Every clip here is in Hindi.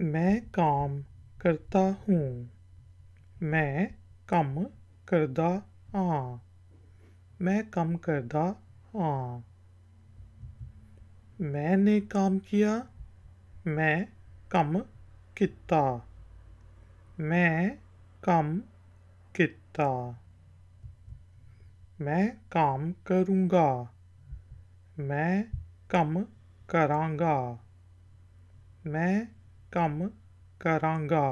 मैं काम करता हूँ मैं कम करदा हाँ मैं कम करदा हाँ मैंने काम किया मैं कम किता मैं कम किता मैं काम करूँगा मैं कम करांगा मैं ਕੰਮ करांगा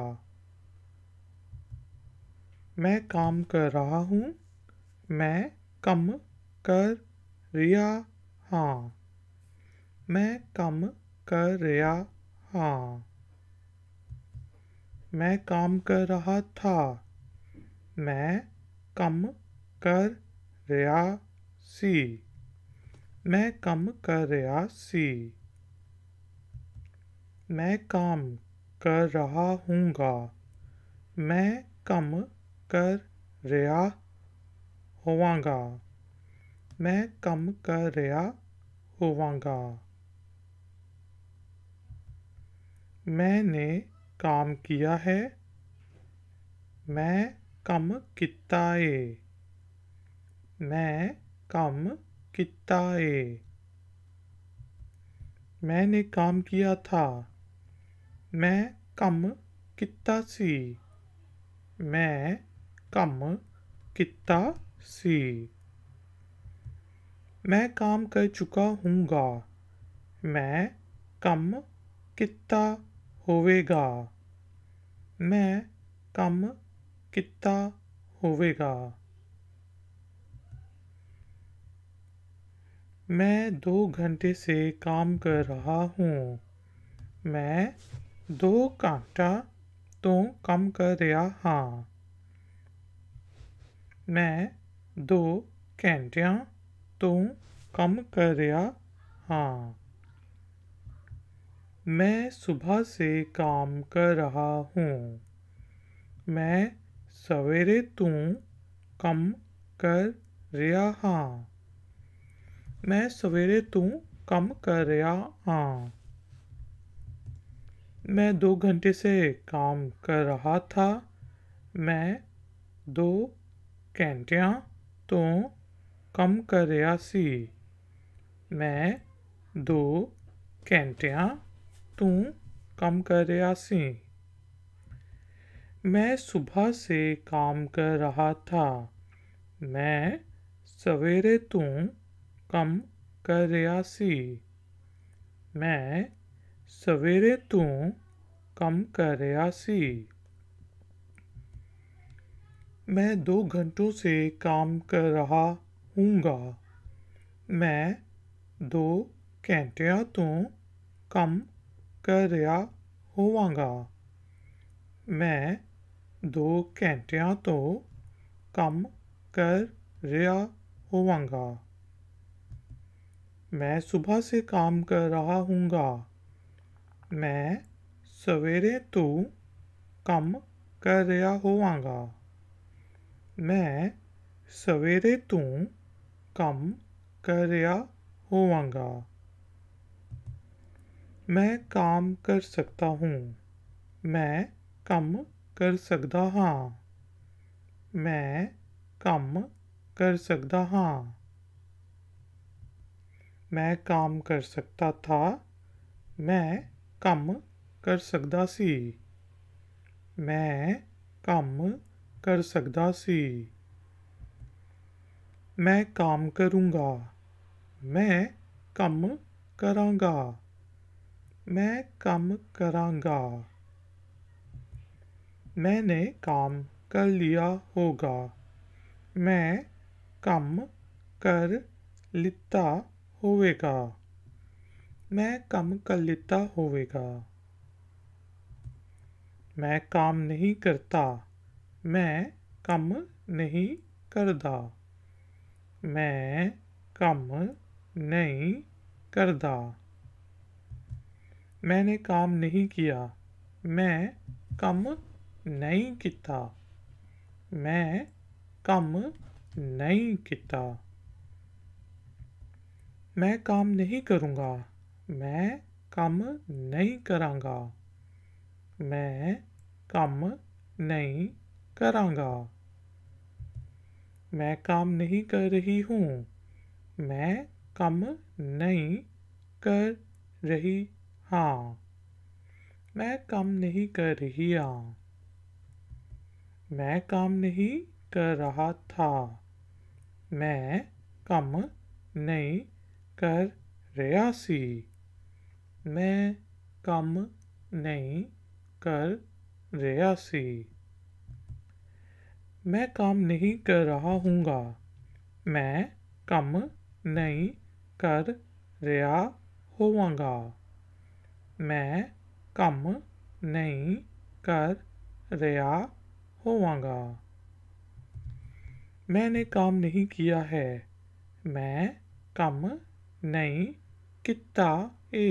मैं काम कर रहा हूँ मैं कम कर रिया हाँ मैं कम कर रिया हाँ मैं काम कर रहा था मैं कम कर रिया सी मैं कम कर रिया सी मैं काम कर रहा हूँगा मैं कम कर रहा होवांगा मैं कम कर रहा होवांगा मैंने काम किया है मैं कम किता है मैं कम किता है मैंने काम किया था मैं कम किता सी मैं कम किता सी मैं काम कर चुका हूँगा मैं कम किता होवेगा मैं कम किता होवेगा मैं दो घंटे से काम कर रहा हूँ मैं दो घंटा तो कम कर रहा हाँ मैं दो घंटे तो कम कर रहा हाँ मैं सुबह से काम कर रहा हूँ मैं सवेरे तो कम कर रहा हाँ मैं सवेरे तो कम कर रहा हाँ मैं दो घंटे से काम कर रहा था मैं दो घंटिया तो कम कर रहा सी मैं दो घंटिया तो कम कर रहा सी मैं सुबह से काम कर रहा था मैं सवेरे तो कम कर रहा सी मैं सवेरे तो कम कर रहा सी मैं दो घंटों से काम कर रहा हूँगा मैं दो घंटिया तो कम कर रहा होवगा मैं दो घंटिया तो कम कर रहा होवगा मैं सुबह से काम कर रहा हूँगा मैं सवेरे तो कम कर रहा होवगा मैं सवेरे तो कम कर रहा होवगा मैं काम कर सकता हूँ मैं कम कर सकता हाँ मैं कम कर सकता हाँ मैं काम कर सकता था मैं ਕੰਮ ਕਰ ਸਕਦਾ ਸੀ ਮੈਂ ਕੰਮ कर सकता सी मैं काम करूँगा मैं कम करांगा मैं कम करांगा मैंने काम कर लिया होगा मैं कम कर लिता होगा मैं कम कर लेता होगा मैं काम नहीं करता मैं कम नहीं करता मैं कम नहीं करता मैंने काम नहीं किया मैं कम नहीं किया मैं कम नहीं किया मैं काम नहीं करूँगा मैं कम नहीं करांगा मैं कम नहीं करांगा मैं काम नहीं कर रही हूँ मैं कम नहीं कर रही हाँ मैं कम नहीं कर रही हाँ मैं काम नहीं कर रहा था मैं कम नहीं कर रहा सी मैं कम नहीं कर रहा सी मैं काम नहीं कर रहा हूँगा मैं कम नहीं कर रहा होवगा मैं कम नहीं कर रहा होवगा मैंने काम नहीं किया है मैं कम नहीं किता है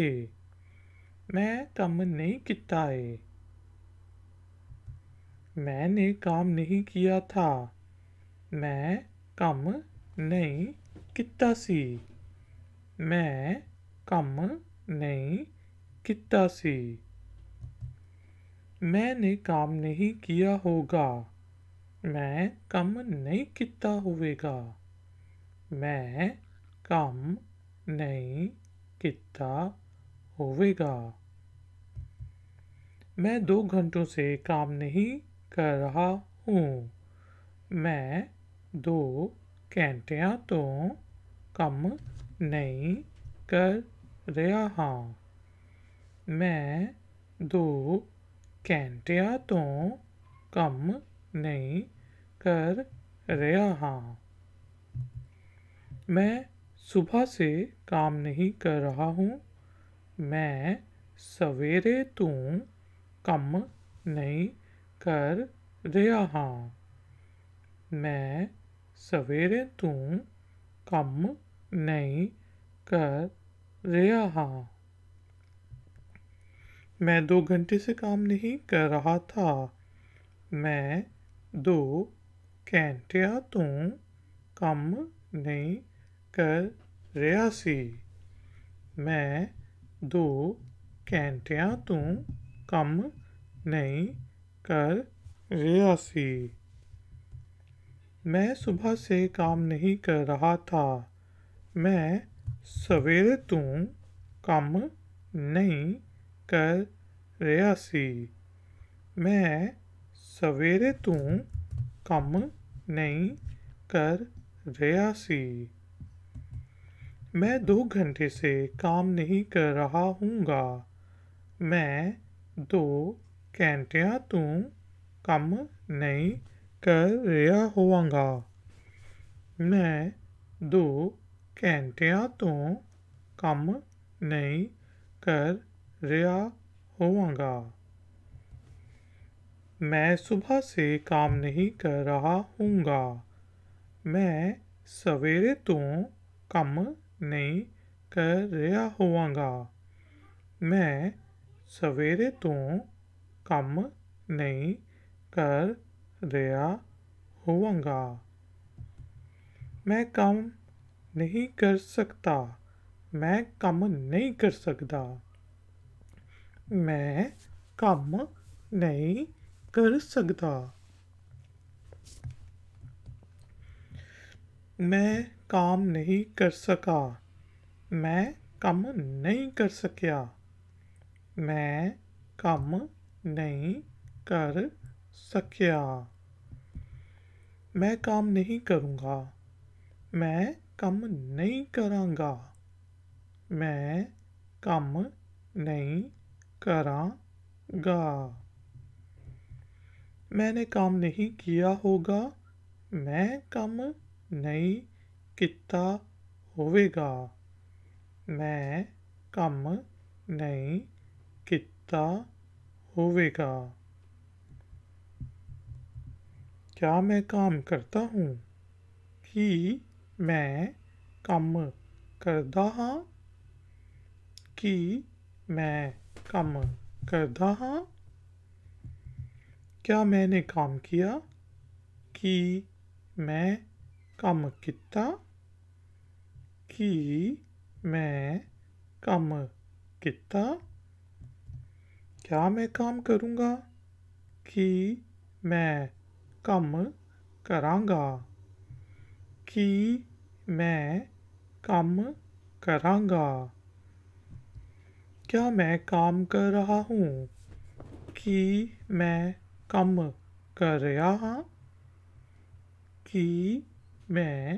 मैं कम नहीं किया है मैंने काम नहीं किया था मैं कम नहीं किया सी मैं कम नहीं किया सी मैंने काम नहीं किया होगा मैं कम नहीं किया होगा मैं कम नहीं किया होगा मैं दो घंटों से काम नहीं कर रहा हूँ मैं दो घंटिया तो कम नहीं कर रहा हाँ मैं दो घंटे तो कम नहीं कर रहा हाँ मैं सुबह से काम नहीं कर रहा हूँ मैं सवेरे तो कम नहीं कर रहा हाँ मैं सवेरे ਤੋਂ कम नहीं कर रहा हाँ मैं दो घंटे से काम नहीं कर रहा था मैं दो घंटिया तो कम नहीं कर रहा सी मैं दो घंटिया तो कम नहीं कर रहा सी मैं सुबह से काम नहीं कर रहा था मैं सवेरे तो कम नहीं कर रहा सी मैं सवेरे तो कम नहीं कर रहा सी मैं दो घंटे से काम नहीं कर रहा हूँगा मैं दो घंटिया तू कम नहीं कर रहा होवगा मैं दो घंटिया तो कम नहीं कर रहा होवगा मैं सुबह से काम नहीं कर रहा हूँगा मैं सवेरे तो कम नहीं कर रहा होवगा मैं सवेरे तो कम नहीं कर रहा होगा मैं कम नहीं कर सकता मैं कम नहीं कर सकता मैं कम नहीं कर सकता मैं काम नहीं कर सका मैं कम नहीं कर सकिया मैं कम नहीं कर सकिया मैं काम नहीं करूँगा मैं कम नहीं करांगा मैं कम नहीं करांगा मैंने काम नहीं किया होगा मैं कम नहीं किता होगा मैं कम नहीं सकता होवेगा क्या मैं काम करता हूँ कि मैं कम करता हाँ कि मैं कम करता हाँ क्या मैंने काम किया कि मैं कम ਕੀਤਾ कि मैं कम ਕੀਤਾ क्या मैं काम करूँगा कि मैं कम करांगा कि मैं कम करांगा क्या मैं काम कर रहा हूँ कि मैं कम कर रहा हाँ कि मैं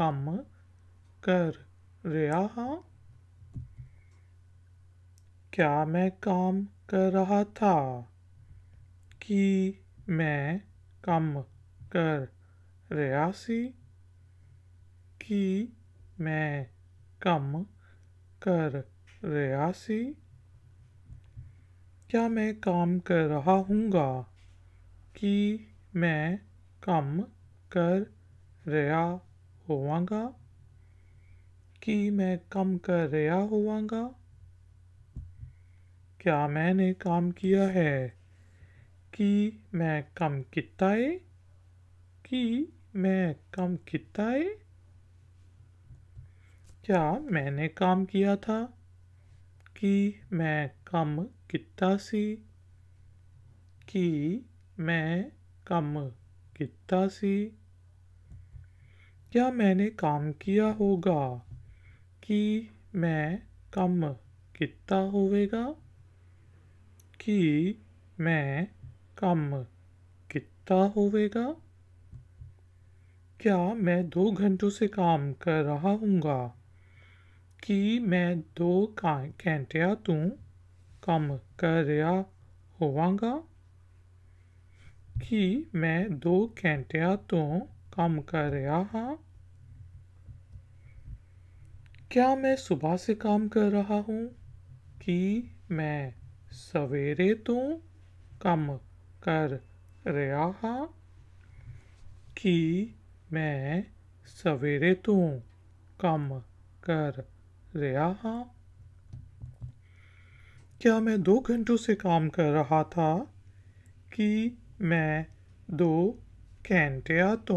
कम कर रहा हाँ क्या मैं काम कर रहा था कि मैं कम कर रहा सी कि मैं कम कर रहा सी क्या मैं काम कर रहा हूँगा कि मैं कम कर रहा होवांगा कि मैं कम कर रहा होवांगा क्या मैंने काम किया है कि मैं कम किता है कि मैं कम किता है क्या मैंने काम किया था कि मैं कम किता सी कि मैं कम किता सी क्या मैंने काम किया होगा कि मैं कम किता होवेगा कि मैं कम कितना ਹੋਵੇਗਾ क्या मैं दो घंटों से काम कर रहा हूँगा कि मैं दो घंटिया तू कम कर रहा होवांगा कि मैं दो घंटिया तो कम कर रहा हाँ क्या मैं सुबह से काम कर रहा हूँ कि मैं सवेरे तो कम कर रहा हाँ कि मैं सवेरे तो कम कर रहा हाँ क्या मैं दो घंटों से काम कर रहा था कि मैं दो घंटिया तो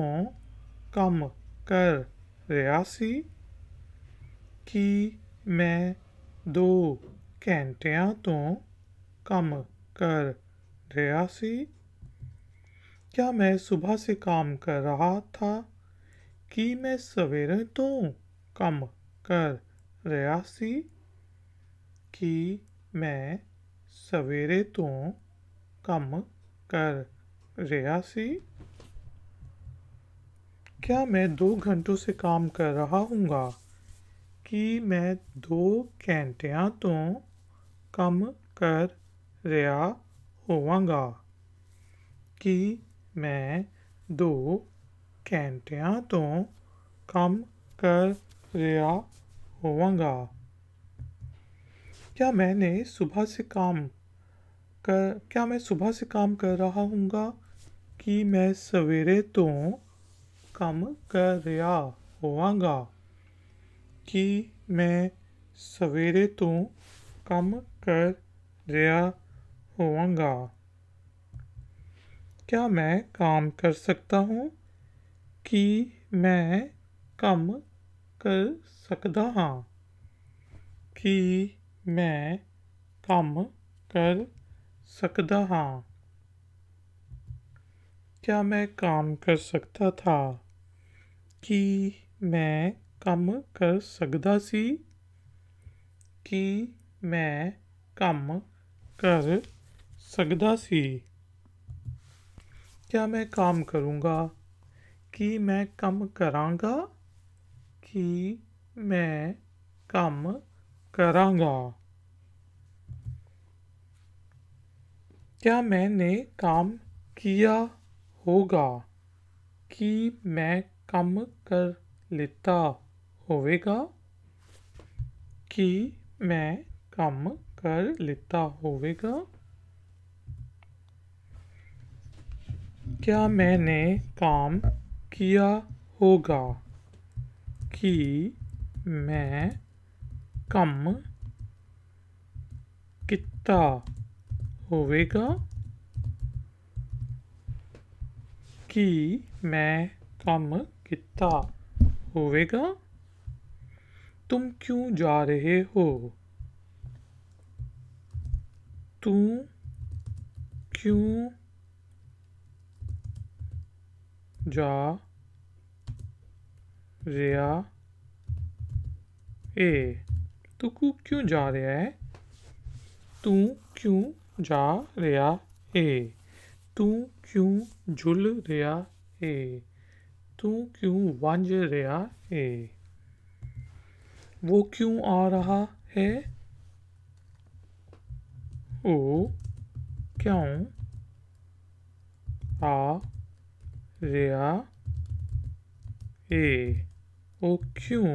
कम कर रहा सी कि मैं दो घंटिया तो काम कर सी क्या मैं सुबह से काम कर रहा था कि मैं सवेरे तो कम कर सी कि मैं सवेरे तो कम कर रहा सी क्या मैं दो घंटों से काम कर रहा हूँगा कि मैं दो घंटिया तो कम कर रहा होवगा कि मैं दो घंटिया तो कम कर रहा होवगा क्या मैंने सुबह से काम कर क्या मैं सुबह से काम कर रहा हूँ कि मैं सवेरे तो कम कर रहा होवगा कि मैं सवेरे तो कम कर रहा होऊंगा क्या मैं काम कर सकता हूँ कि मैं कम कर सकता हाँ कि मैं कम कर सकता हाँ क्या मैं काम कर सकता था कि मैं कम कर सकता सी कि मैं कम कर सकता ਸੀ क्या मैं काम करूँगा कि मैं कम करांगा कि मैं कम करांगा क्या मैंने काम किया होगा कि मैं कम कर लेता होगा कि मैं कम कर लेता होगा क्या मैंने काम किया होगा कि मैं कम किता होएगा कि मैं कम किता होगा तुम क्यों जा रहे हो तू क्यों जा रहा ए तो तू क्यों जा रहा है तू क्यों जा रहा है तू क्यों झुल रहा है तू क्यों वंज रहा है वो क्यों आ रहा है वो क्यों आ रिया ए ओ क्यों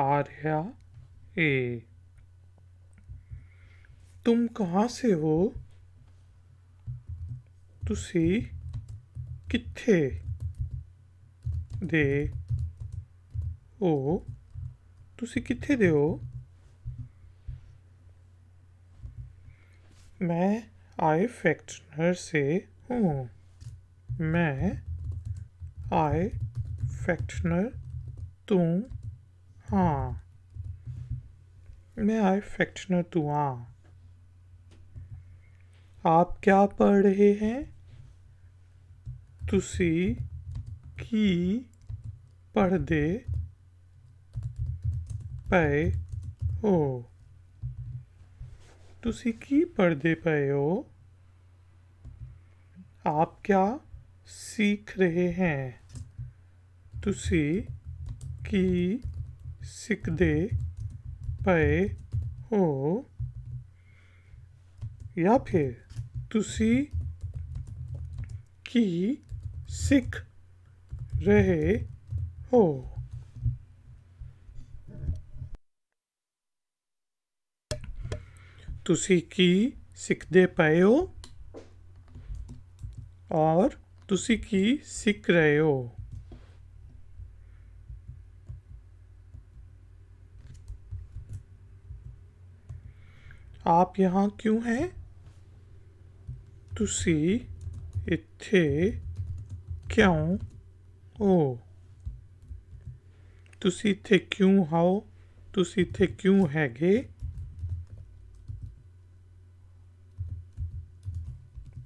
आर्या ए तुम कहाँ से हो तुसी किथे दे ओ तुसी किथे दे हो मैं आई फैक्चनर से हूँ मैं आई फैक्शनर तू हाँ मैं आई फैक्शनर तू हाँ आप क्या पढ़ रहे हैं तुसी की पढ़ते पे हो तुसी की पढ़ते पे हो आप क्या सीख रहे हैं तुसी की सीखते पे हो या फिर तुसी की सीख रहे हो तुसी की सीखते पाए हो और ਤੁਸੀਂ ਕੀ ਸਿੱਖ ਰਹੇ ਹੋ आप यहाँ क्यों हैं ਤੁਸੀਂ ਇੱਥੇ ਕਿਉਂ ਹੋ ਤੁਸੀਂ ਇੱਥੇ ਕਿਉਂ ਆਓ ਤੁਸੀਂ ਇੱਥੇ ਕਿਉਂ ਹੈਗੇ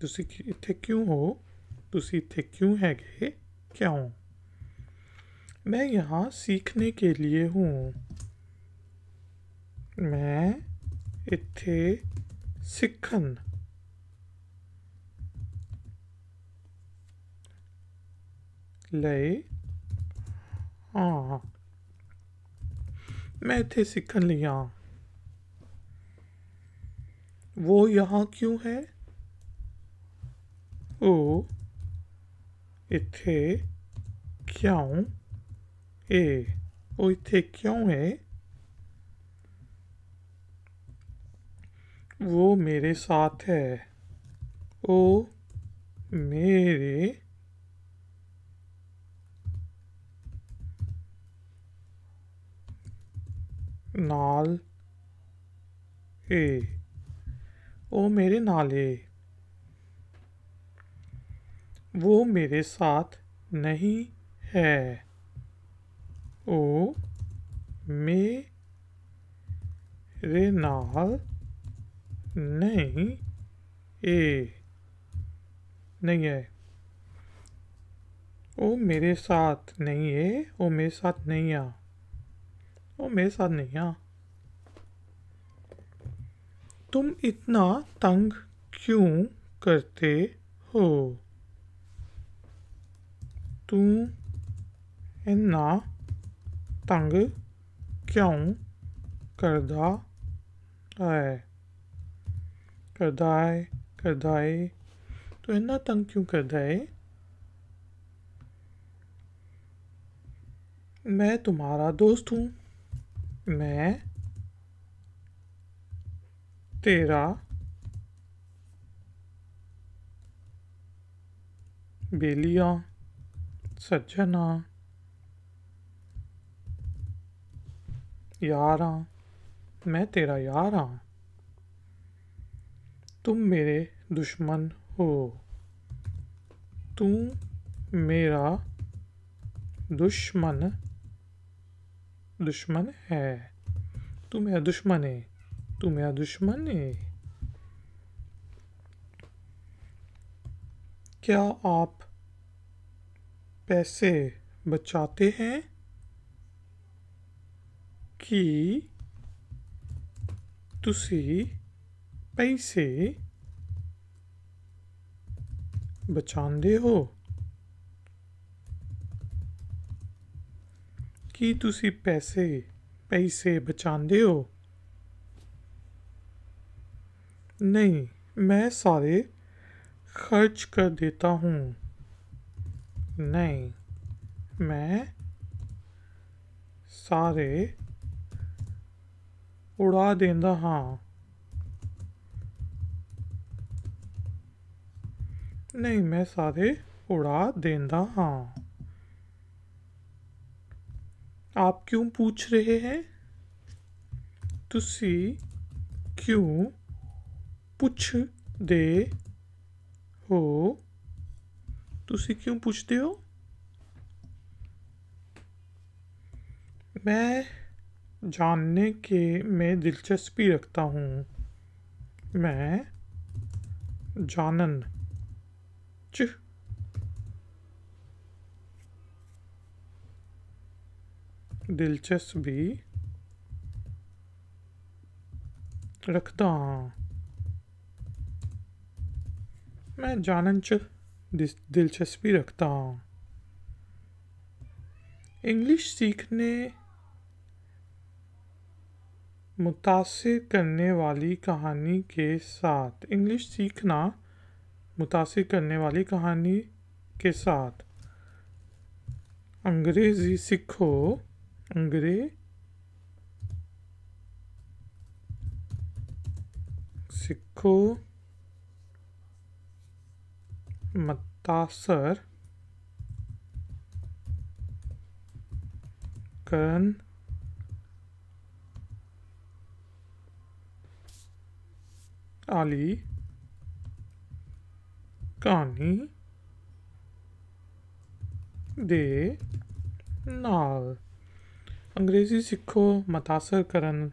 ਤੁਸੀਂ ਇੱਥੇ ਕਿਉਂ ਹੋ ਤੁਸੀਂ ਇੱਥੇ ਕਿਉਂ ਹੈਗੇ ਕਿਉਂ मैं यहाँ सीखने के लिए हूँ मैं इत्थे सिखन ਲਈ ਹਾਂ मैं इत्थे सीखन लिया हाँ। वो यहाँ क्यों है वो ਇੱਥੇ क्यों ए ਉਹ ਇੱਥੇ ਕਿਉਂ ਹੈ वो मेरे साथ है ओ मेरे नाल ए ओ मेरे नाले वो मेरे साथ नहीं है ओ मेरे नाल नहीं ए नहीं है ओ मेरे साथ नहीं है ओ मेरे साथ नहीं आ ओ मेरे साथ नहीं आ तुम इतना तंग क्यों करते हो तू इन्ना तंग क्यों करदा है करदा है करदा है तू इन्ना तंग क्यों करदा है मैं तुम्हारा दोस्त हूँ मैं तेरा बेलिया यार हाँ मैं तेरा यार हाँ तुम मेरे दुश्मन हो तू मेरा दुश्मन दुश्मन है तू मेरा दुश्मन है तू मेरा दुश्मन है क्या आप पैसे बचाते हैं कि तुसी पैसे बचाते हो कि तुसी पैसे पैसे बचाते हो नहीं मैं सारे खर्च कर देता हूँ नहीं मैं सारे उड़ा देता हाँ नहीं मैं सारे उड़ा देता हाँ आप क्यों पूछ रहे हैं तुसी क्यों पूछ दे हो ਤੁਸੀਂ ਕਿਉਂ ਪੁੱਛਦੇ ਹੋ मैं जानने के में दिलचस्पी रखता हूँ मैं जानन च दिलचस्पी रखता हाँ मैं जानन च दिलचस्पी रखता हूँ इंग्लिश सीखने मुतासर करने वाली कहानी के साथ इंग्लिश सीखना मुतासर करने वाली कहानी के साथ अंग्रेज़ी सीखो अंग्रेज सीखो मुतासर करन आली कहानी ਦੇ ਨਾਲ ਅੰਗਰੇਜ਼ੀ ਸਿੱਖੋ ਮਤਾਸਰ ਕਰਨ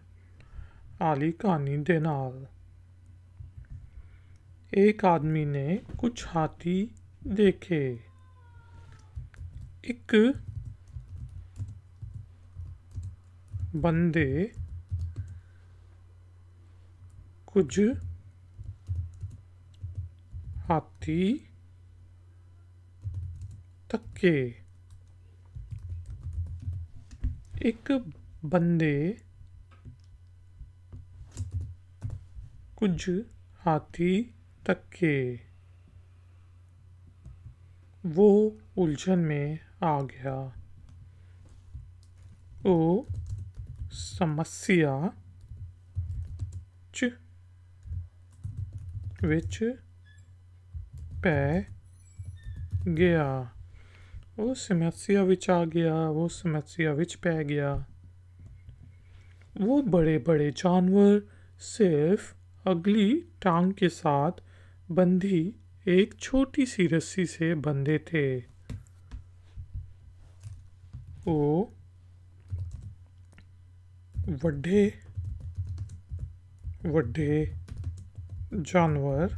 ਆਲੀ ਕਹਾਣੀ ਦੇ ਨਾਲ एक आदमी ने कुछ हाथी देखे एक बंदे कुछ हाथी तक्के एक बंदे कुछ हाथी तक के वो उलझन में आ गया ओ समस्या च विच पै गया वो समस्या विच आ गया वो समस्या विच पै गया वो बड़े बड़े जानवर सिर्फ अगली टांग के साथ बंधी एक छोटी सी रस्सी से बंधे थे वो वड्ढे वड्ढे जानवर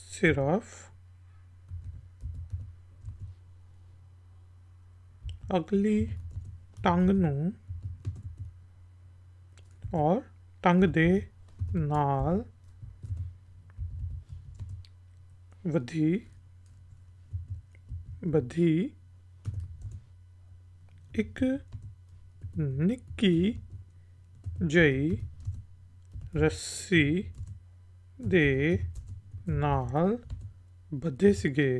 सिर्फ अगली टंग और टंग दे नाल बधी बधी एक निक्की जई रस्सी दे नाल बधे सिगे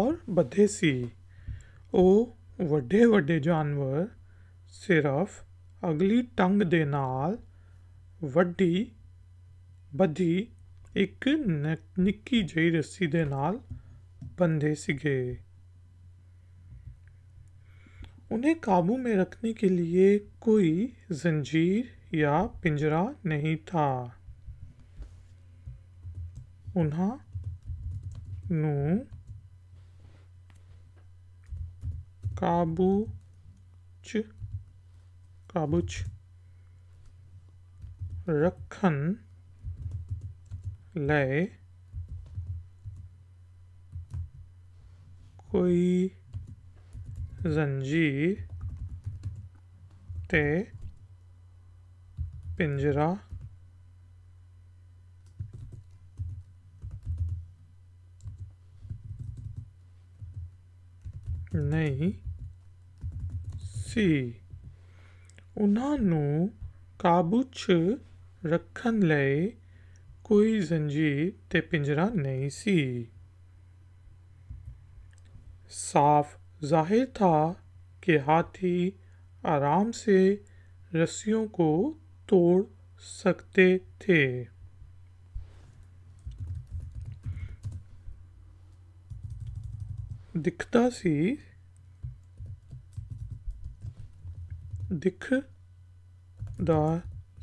और बधे सी ओ वड़े वड़े जानवर सिर्फ अगली टंग दे ਨਾਲ ਵੱਡੀ ਬੱਧੀ ਇੱਕ ਨਿੱਕੀ ਜਿਹੀ ਰੱਸੀ ਦੇ ਨਾਲ बंधे सीखे उन्हें काबू में रखने के लिए कोई जंजीर या पिंजरा नहीं था उन्होंने काबू च काबुच रखन लय कोई जंजीर ते पिंजरा नहीं सी उन्हों काबू च रखन ले कोई जंजीर ते पिंजरा नहीं सी साफ जाहिर था कि हाथी आराम से रस्सियों को तोड़ सकते थे दिखता सी दा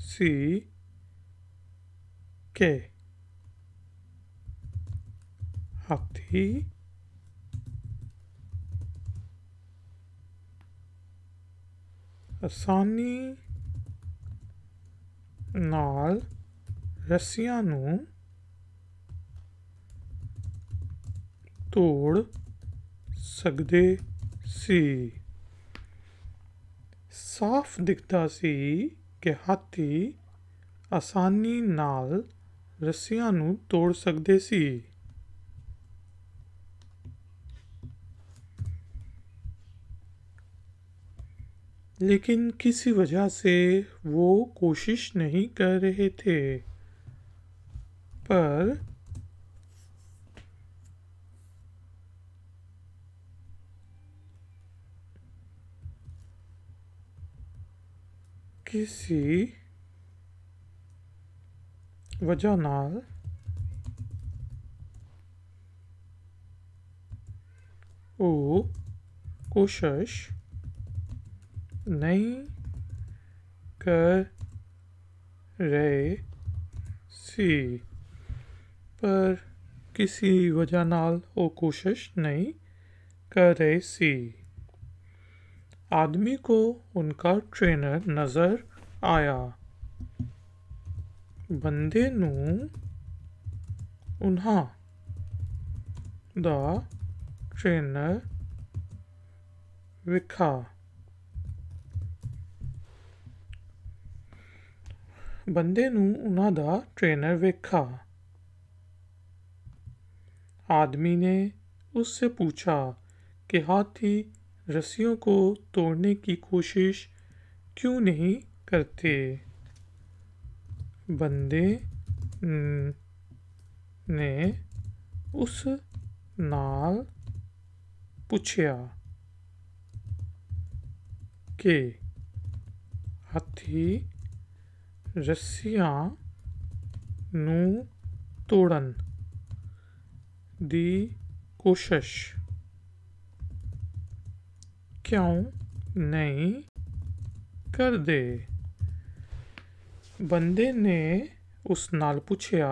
सी के हाथी आसानी नाल रस्सिया तोड़ सकते सी साफ दिखता सी कि हाथी आसानी नाल रस्सिया तोड़ सकते सी लेकिन किसी वजह से वो कोशिश नहीं कर रहे थे पर किसी वजह न कोशिश नहीं कर रहे सी पर किसी वजह नाल कोशिश नहीं कर रहे सी आदमी को उनका ट्रेनर नज़र आया बंदे उन्हा ਉਹਨਾਂ ट्रेनर विखा बंदे उन्हा ਨੂੰ ट्रेनर विखा आदमी ने उससे पूछा कि हाथी रस्सियों को तोड़ने की कोशिश क्यों नहीं करते बंदे ने उस नाल पूछया कि हाथी रस्सियां नू तोड़न दी कोशिश क्यों नहीं कर दे बंदे ने उस नाल पूछया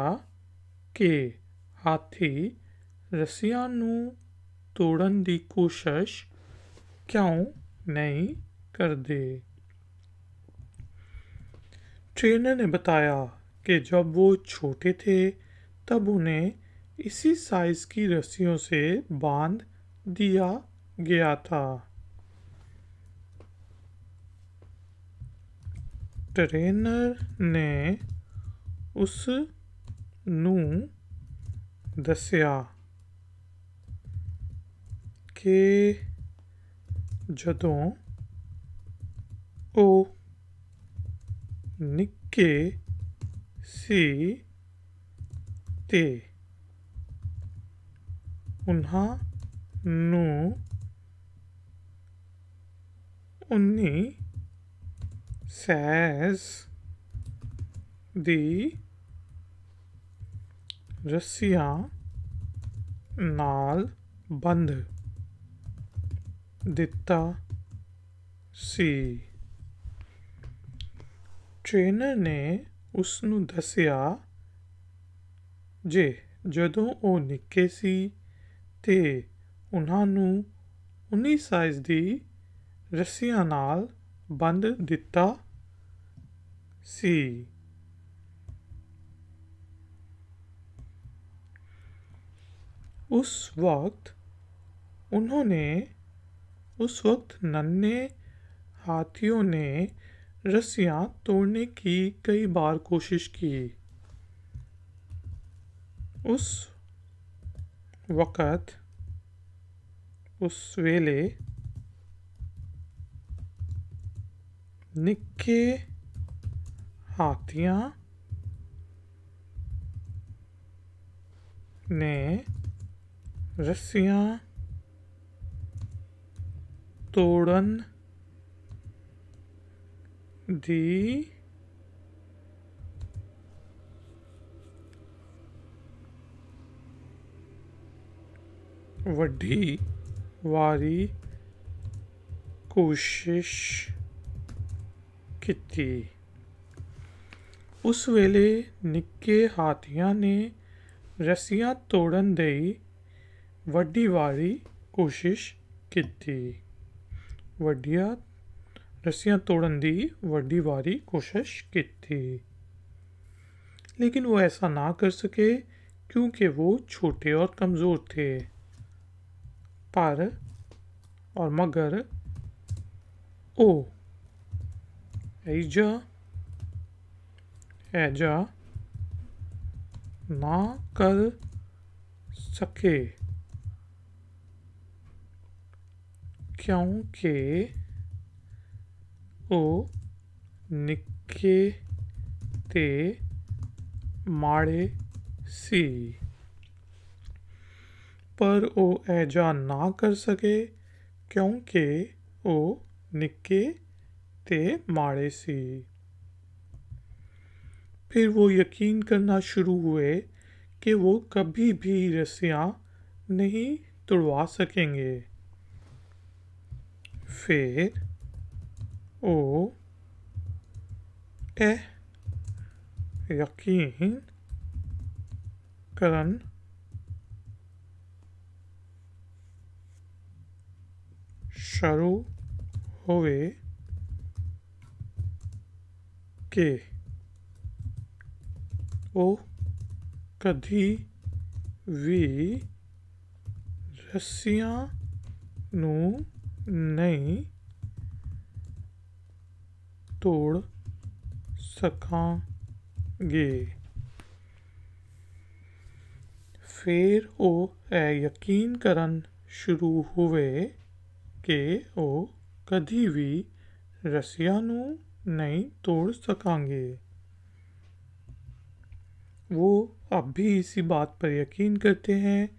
कि हाथी रस्सिया तोड़न की कोशिश क्यों नहीं नहीं दे ट्रेनर ने बताया कि जब वो छोटे थे तब उन्हें इसी साइज की रस्सियों से बांध दिया गया था ਟਰੇਨਰ ਨੇ ਉਸ ਨੂੰ ਦੱਸਿਆ ਕਿ ਜਦੋਂ ਉਹ ਨਿੱਕੇ ਸੀ ਤੇ ਉਹਨਾਂ ਨੂੰ 19 says the ਰੱਸੀਆਂ ਨਾਲ ਬੰਧ ਦਿੱਤਾ ਸੀ ਟ੍ਰੇਨਰ ਨੇ ਉਸ ਨੂੰ ਦੱਸਿਆ ਜੇ ਜਦੋਂ ਉਹ ਨਿੱਕੇ ਸੀ ਤੇ ਉਹਨਾਂ ਨੂੰ 19 ਸਾਈਜ਼ ਦੀ ਰੱਸੀਆਂ ਨਾਲ ਬੰਦ ਦਿੱਤਾ C. उस वक्त उन्होंने उस वक्त नन्हे हाथियों ने रस्सियाँ तोड़ने की कई बार कोशिश की उस वक़्त उस वेले निक्के हाथियों ने रस्सियां तोड़न दी वड़ी वारी कोशिश की ਉਸ ਵੇਲੇ ਨਿੱਕੇ ਹਾਥੀਆਂ ਨੇ ਰੱਸੀਆਂ ਤੋੜਨ ਦੀ ਵੱਡੀ ਵਾਰੀ ਕੋਸ਼ਿਸ਼ ਕੀਤੀ ਵੱਡੀਆਂ ਰੱਸੀਆਂ ਤੋੜਨ ਦੀ ਵੱਡੀ ਵਾਰੀ ਕੋਸ਼ਿਸ਼ ਕੀਤੀ लेकिन वो ऐसा ना कर सके क्योंकि वो छोटे और कमज़ोर थे पर और मगर ओ एजा जा ना कर सके क्योंकि वो ते माड़े सी पर ओ ऐजा ना कर सके क्योंकि वो निके ते माड़े सी फिर वो यकीन करना शुरू हुए कि वो कभी भी रस्सियाँ नहीं तुड़वा सकेंगे फिर ओ ए यकीन करन शुरू होवे के ओ कभी भी रस्सिया नहीं तोड़ सकेंगे फिर वो यकीन करन शुरू हुए कि वो कभी भी रस्सिया नहीं तोड़ सकेंगे वो अब भी इसी बात पर यकीन करते हैं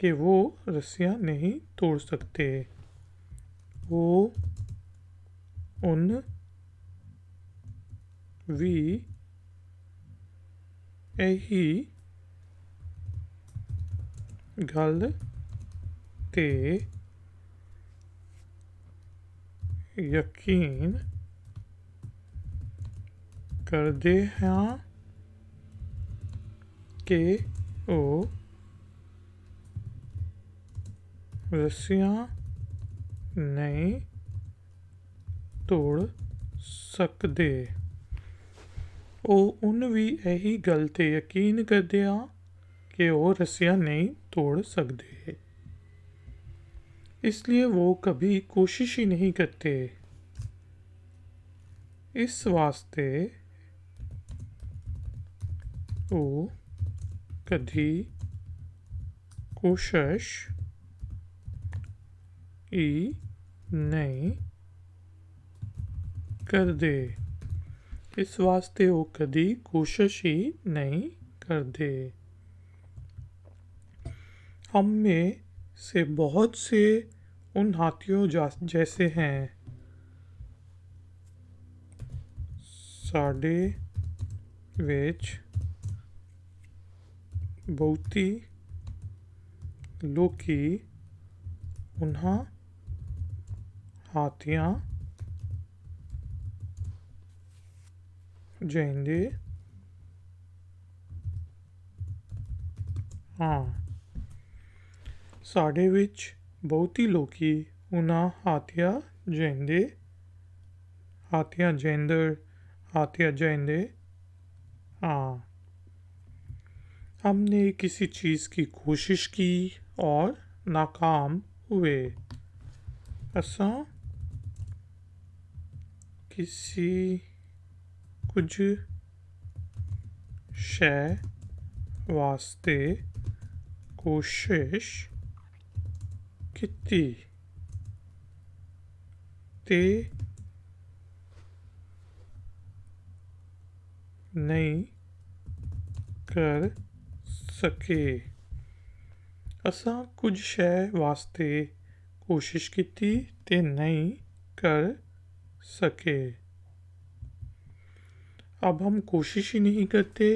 कि वो रस्सियाँ नहीं तोड़ सकते वो उन वी यही गल ते यकीन करते हैं के ओ रस्सियाँ नहीं तोड़ सकते ओ उन भी यही गलते यकीन करते कि वह रस्सियाँ नहीं तोड़ सकते इसलिए वो कभी कोशिश ही नहीं करते इस वास्ते वो कभी कोशिश ई नहीं दे इस वास्ते वो कभी कोशिश ही नहीं करते हम में से बहुत से उन हाथियों जैसे हैं साढ़े बहुती लोकी उन्हा हाथिया जाएंगे हाँ साढ़े विच बहुती लोकी उन्हा हाथिया जाएंगे हाथिया जेंदर हाथिया जाएंगे हाँ हमने किसी चीज़ की कोशिश की और नाकाम हुए अस किसी कुछ शय वास्ते कोशिश की ते नहीं कर ਸਕੇ ਅਸਾਂ ਕੁਝ ਸ਼ੈ कोशिश की ਕੀਤੀ ਤੇ ਨਹੀਂ कर सके अब हम कोशिश ही नहीं करते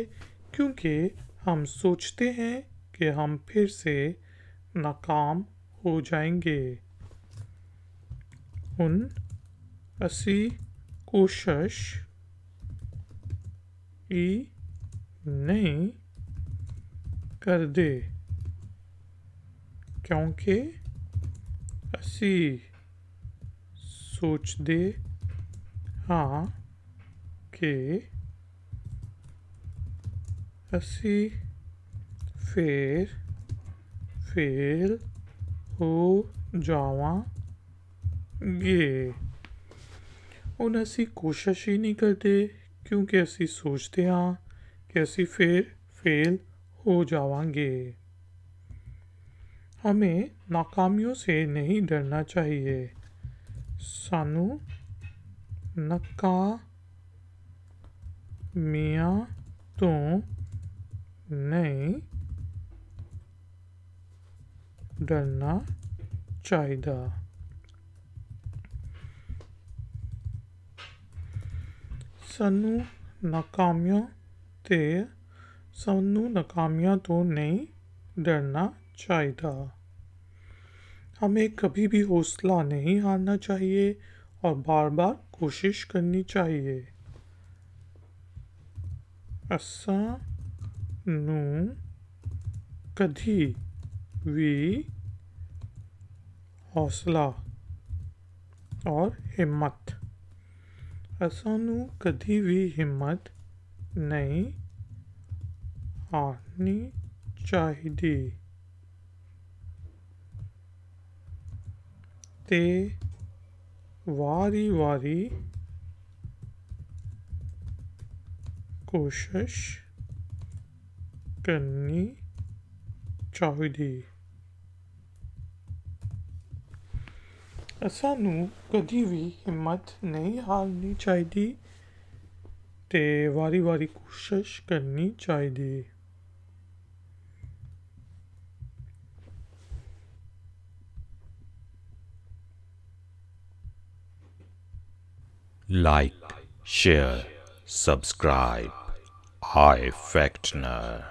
क्योंकि हम सोचते हैं कि हम फिर से नाकाम हो जाएंगे उन असी कोशिश ई नहीं कर दे क्योंकि असी सोचते हाँ के असी फिर फेल हो जावे हूँ असी कोशिश ही नहीं करते क्योंकि असी सोचते हाँ कि असी फिर फेल हो जावांगे हमें नाकामियों से नहीं डरना चाहिए सानू मिया तो नहीं डरना चाहिए सानू नाकामियों से सबू नाकामिया तो नहीं डरना चाहिए हमें कभी भी हौसला नहीं हारना चाहिए और बार बार कोशिश करनी चाहिए असा कभी भी हौसला और हिम्मत असानू कभी भी हिम्मत नहीं आनी चाहिए ते वारी वारी कोशिश करनी चाहिए सू कभी भी हिम्मत नहीं हारनी चाहिए तो वारी वारी कोशिश करनी चाहिए like, share, subscribe. I Fectner.